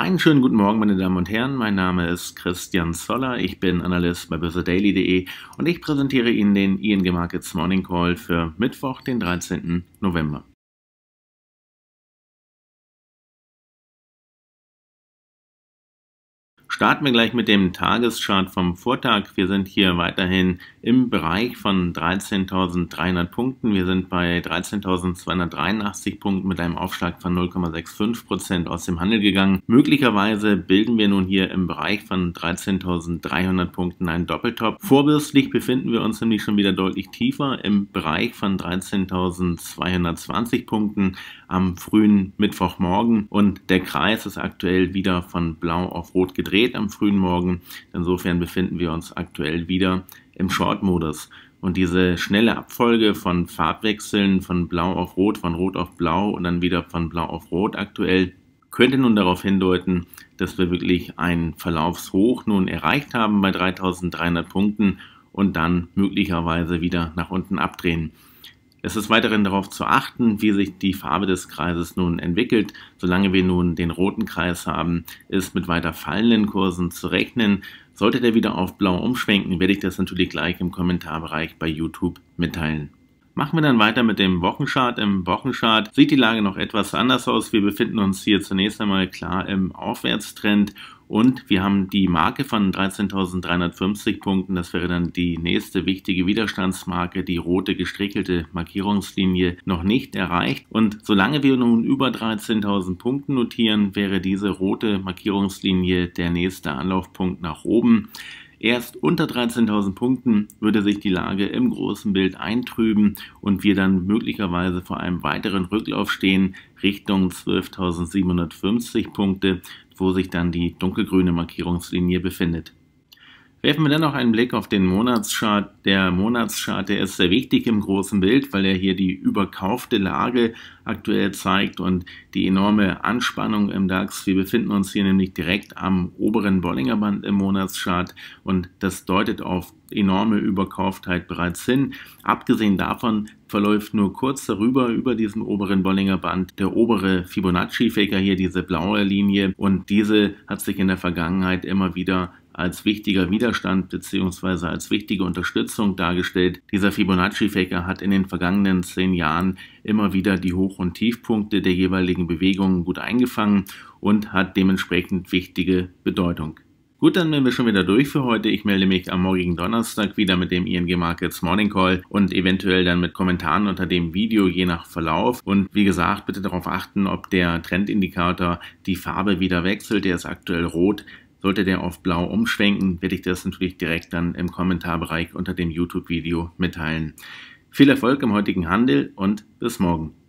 Einen schönen guten Morgen, meine Damen und Herren. Mein Name ist Christian Zoller. Ich bin Analyst bei börsedaily.de und ich präsentiere Ihnen den ING Markets Morning Call für Mittwoch, den 13. November. Starten wir gleich mit dem Tageschart vom Vortag. Wir sind hier weiterhin im Bereich von 13.300 Punkten. Wir sind bei 13.283 Punkten mit einem Aufschlag von 0,65 aus dem Handel gegangen. Möglicherweise bilden wir nun hier im Bereich von 13.300 Punkten einen Doppeltop. Vorbürstlich befinden wir uns nämlich schon wieder deutlich tiefer im Bereich von 13.220 Punkten am frühen Mittwochmorgen und der Kreis ist aktuell wieder von blau auf rot gedreht am frühen Morgen. Insofern befinden wir uns aktuell wieder im Short-Modus. Und diese schnelle Abfolge von Farbwechseln von blau auf rot, von rot auf blau und dann wieder von blau auf rot aktuell könnte nun darauf hindeuten, dass wir wirklich einen Verlaufshoch nun erreicht haben bei 3300 Punkten und dann möglicherweise wieder nach unten abdrehen. Es ist weiterhin darauf zu achten, wie sich die Farbe des Kreises nun entwickelt. Solange wir nun den roten Kreis haben, ist mit weiter fallenden Kursen zu rechnen. Sollte der wieder auf blau umschwenken, werde ich das natürlich gleich im Kommentarbereich bei YouTube mitteilen. Machen wir dann weiter mit dem Wochenchart. Im Wochenchart sieht die Lage noch etwas anders aus. Wir befinden uns hier zunächst einmal klar im Aufwärtstrend und wir haben die Marke von 13.350 Punkten. Das wäre dann die nächste wichtige Widerstandsmarke, die rote gestrichelte Markierungslinie, noch nicht erreicht. Und solange wir nun über 13.000 Punkten notieren, wäre diese rote Markierungslinie der nächste Anlaufpunkt nach oben. Erst unter 13.000 Punkten würde sich die Lage im großen Bild eintrüben und wir dann möglicherweise vor einem weiteren Rücklauf stehen Richtung 12.750 Punkte, wo sich dann die dunkelgrüne Markierungslinie befindet. Werfen wir dann noch einen Blick auf den Monatschart. Der Monatschart, der ist sehr wichtig im großen Bild, weil er hier die überkaufte Lage aktuell zeigt und die enorme Anspannung im DAX. Wir befinden uns hier nämlich direkt am oberen Bollinger Band im Monatschart und das deutet auf enorme Überkauftheit bereits hin. Abgesehen davon verläuft nur kurz darüber, über diesem oberen Bollinger Band. Der obere Fibonacci-Faker hier, diese blaue Linie. Und diese hat sich in der Vergangenheit immer wieder als wichtiger Widerstand bzw. als wichtige Unterstützung dargestellt. Dieser Fibonacci-Faker hat in den vergangenen zehn Jahren immer wieder die Hoch- und Tiefpunkte der jeweiligen Bewegungen gut eingefangen und hat dementsprechend wichtige Bedeutung. Gut, dann sind wir schon wieder durch für heute. Ich melde mich am morgigen Donnerstag wieder mit dem ING Markets Morning Call und eventuell dann mit Kommentaren unter dem Video je nach Verlauf. Und wie gesagt, bitte darauf achten, ob der Trendindikator die Farbe wieder wechselt. Der ist aktuell rot. Sollte der auf blau umschwenken, werde ich das natürlich direkt dann im Kommentarbereich unter dem YouTube-Video mitteilen. Viel Erfolg im heutigen Handel und bis morgen.